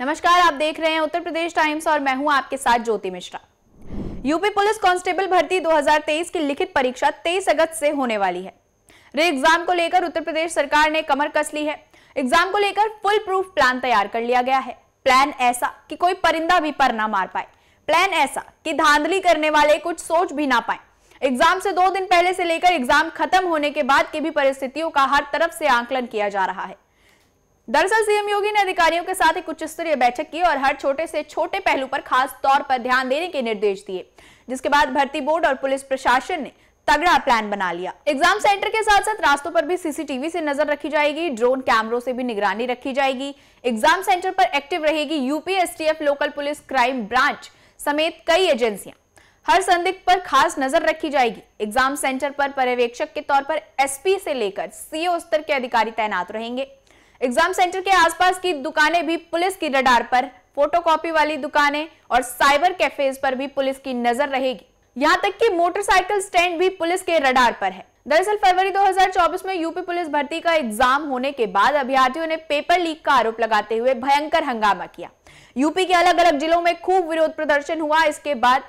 नमस्कार आप देख रहे हैं उत्तर प्रदेश टाइम्स और मैं हूं आपके साथ Jyoti Mishra UP police constable भर्ती 2023 की लिखित परीक्षा 23 अगस्त से होने वाली है रे एग्जाम को लेकर उत्तर प्रदेश सरकार ने कमर कस ली है एग्जाम को लेकर फुल प्रूफ प्लान तैयार कर लिया गया है प्लान ऐसा कि कोई परिंदा भी पर ना मार पाए प्लान ऐसा कि धांधली करने वाले कुछ सोच भी ना पाए एग्जाम से दो दिन पहले से लेकर एग्जाम खत्म होने के बाद की भी परिस्थितियों का हर तरफ से आंकलन किया जा रहा है दरअसल सीएम योगी ने अधिकारियों के साथ एक उच्च स्तरीय बैठक की और हर छोटे से छोटे पहलू पर खास तौर पर ध्यान देने के निर्देश दिए जिसके बाद भर्ती बोर्ड और पुलिस प्रशासन ने तगड़ा प्लान बना लिया एग्जाम सेंटर के साथ साथ रास्तों पर भी सीसीटीवी से नजर रखी जाएगी ड्रोन कैमरों से भी निगरानी रखी जाएगी एग्जाम सेंटर पर एक्टिव रहेगी UPSTF local police crime branch समेत कई एजेंसियां हर संदिग्ध पर खास नजर रखी जाएगी एग्जाम सेंटर पर पर्यवेक्षक के तौर पर एसपी से लेकर सीओ स्तर के अधिकारी तैनात रहेंगे एग्जाम सेंटर के आसपास की दुकानें भी पुलिस की रडार पर फोटोकॉपी वाली दुकानें और साइबर कैफेज पर भी पुलिस की नजर रहेगी यहाँ तक कि मोटरसाइकिल स्टैंड भी पुलिस के रडार पर है दरअसल फरवरी 2024 में यूपी पुलिस भर्ती का एग्जाम होने के बाद अभ्यर्थियों ने पेपर लीक का आरोप लगाते हुए भयंकर हंगामा किया यूपी के अलग अलग जिलों में खूब विरोध प्रदर्शन हुआ इसके बाद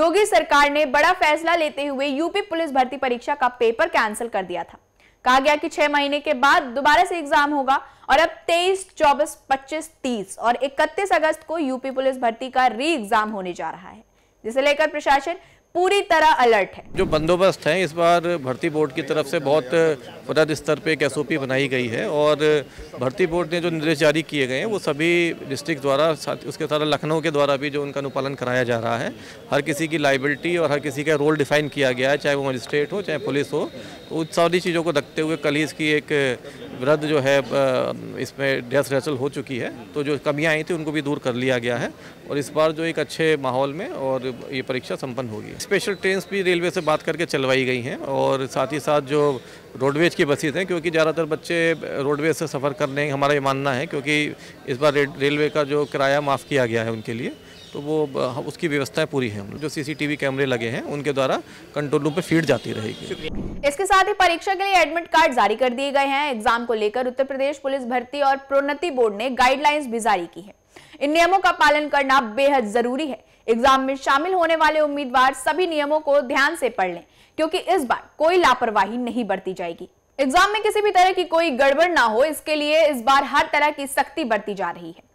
योगी सरकार ने बड़ा फैसला लेते हुए यूपी पुलिस भर्ती परीक्षा का पेपर कैंसिल कर दिया था कहा गया कि छह महीने के बाद दोबारा से एग्जाम होगा और अब 23, 24, 25, 30 और 31 अगस्त को यूपी पुलिस भर्ती का री एग्जाम होने जा रहा है जिसे लेकर प्रशासन पूरी तरह अलर्ट है जो बंदोबस्त है इस बार भर्ती बोर्ड की तरफ से बहुत उन्नत स्तर पे एक एस बनाई गई है और भर्ती बोर्ड ने जो निर्देश जारी किए गए हैं वो सभी डिस्ट्रिक्ट द्वारा साथ उसके साथ लखनऊ के द्वारा भी जो उनका अनुपालन कराया जा रहा है हर किसी की लाइबिलिटी और हर किसी का रोल डिफाइन किया गया है चाहे वो मजिस्ट्रेट हो चाहे पुलिस हो तो उन सारी चीज़ों को रखते हुए कल ही इसकी एक वृद्ध जो है इसमें डेथ रिहर्सल हो चुकी है तो जो कमियां आई थी उनको भी दूर कर लिया गया है और इस बार जो एक अच्छे माहौल में और ये परीक्षा संपन्न होगी स्पेशल ट्रेन भी रेलवे से बात करके चलवाई गई हैं और साथ ही साथ जो रोडवेज की बसेज हैं क्योंकि ज़्यादातर बच्चे रोडवेज से सफ़र करने हमारा ये मानना है क्योंकि इस बार रेलवे का जो किराया माफ़ किया गया है उनके लिए तो वो उसकी व्यवस्थाएं पूरी हैं जो सीसीटीवी कैमरे लगे हैं उनके द्वारा कंट्रोल रूम पर फीड जाती रहेगी इसके साथ ही परीक्षा के लिए एडमिट कार्ड जारी कर दिए गए हैं एग्जाम को लेकर उत्तर प्रदेश पुलिस भर्ती और प्रोन्नति बोर्ड ने गाइडलाइंस भी जारी की है इन नियमों का पालन करना बेहद जरूरी है एग्जाम में शामिल होने वाले उम्मीदवार सभी नियमों को ध्यान से पढ़ लें क्योंकि इस बार कोई लापरवाही नहीं बरती जाएगी एग्जाम में किसी भी तरह की कोई गड़बड़ ना हो इसके लिए इस बार हर तरह की सख्ती बरती जा रही है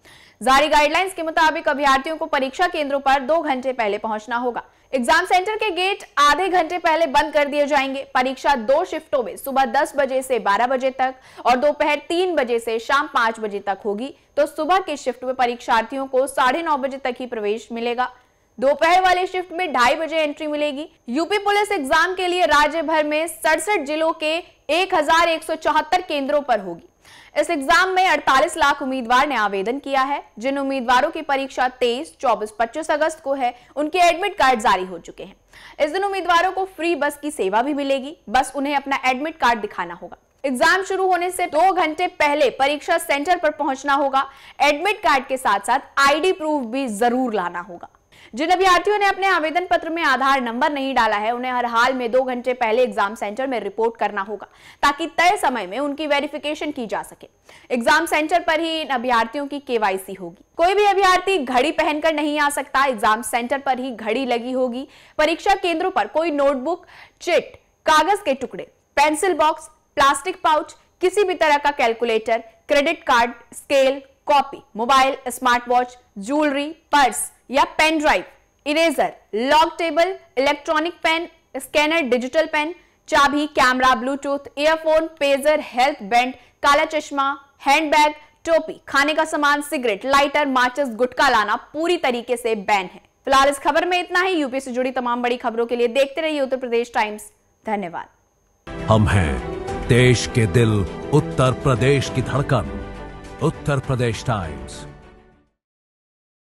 जारी गाइडलाइंस के मुताबिक अभ्यार्थियों को परीक्षा केंद्रों पर दो घंटे पहले पहुंचना होगा एग्जाम सेंटर के गेट आधे घंटे पहले बंद कर दिए जाएंगे परीक्षा दो शिफ्टों में सुबह 10 बजे से 12 बजे तक और दोपहर 3 बजे से शाम 5 बजे तक होगी तो सुबह के शिफ्ट में परीक्षार्थियों को साढ़े नौ बजे तक ही प्रवेश मिलेगा दोपहर वाले शिफ्ट में ढाई बजे एंट्री मिलेगी यूपी पुलिस एग्जाम के लिए राज्य भर में सड़सठ जिलों के एक केंद्रों पर होगी इस एग्जाम में 48 लाख उम्मीदवार ने आवेदन किया है जिन उम्मीदवारों की परीक्षा 23, 24, 25 अगस्त को है उनके एडमिट कार्ड जारी हो चुके हैं इस दिन उम्मीदवारों को फ्री बस की सेवा भी मिलेगी बस उन्हें अपना एडमिट कार्ड दिखाना होगा एग्जाम शुरू होने से दो घंटे पहले परीक्षा सेंटर पर पहुंचना होगा एडमिट कार्ड के साथ साथ आईडी प्रूफ भी जरूर लाना होगा जिन अभ्यार्थियों ने अपने आवेदन पत्र में आधार नंबर नहीं डाला है उन्हें हर हाल में दो घंटे पहले एग्जाम सेंटर में रिपोर्ट करना होगा ताकि तय समय में उनकी वेरिफिकेशन की जा सके एग्जाम सेंटर पर ही इन अभ्यार्थियों की केवाईसी होगी कोई भी अभ्यार्थी घड़ी पहनकर नहीं आ सकता एग्जाम सेंटर पर ही घड़ी लगी होगी परीक्षा केंद्रों पर कोई नोटबुक चिट कागज के टुकड़े पेंसिल बॉक्स प्लास्टिक पाउच किसी भी तरह का calculator credit card scale copy mobile smart watch jewellery purse या pen drive eraser log table electronic pen scanner digital pen चाबी camera bluetooth earphone pager health band काला चश्मा हैंडबैग टोपी खाने का सामान सिगरेट लाइटर माचिस गुटका लाना पूरी तरीके से बैन है फिलहाल इस खबर में इतना ही यूपी से जुड़ी तमाम बड़ी खबरों के लिए देखते रहिए उत्तर प्रदेश टाइम्स धन्यवाद हम हैं देश के दिल उत्तर प्रदेश की धड़कन उत्तर प्रदेश टाइम्स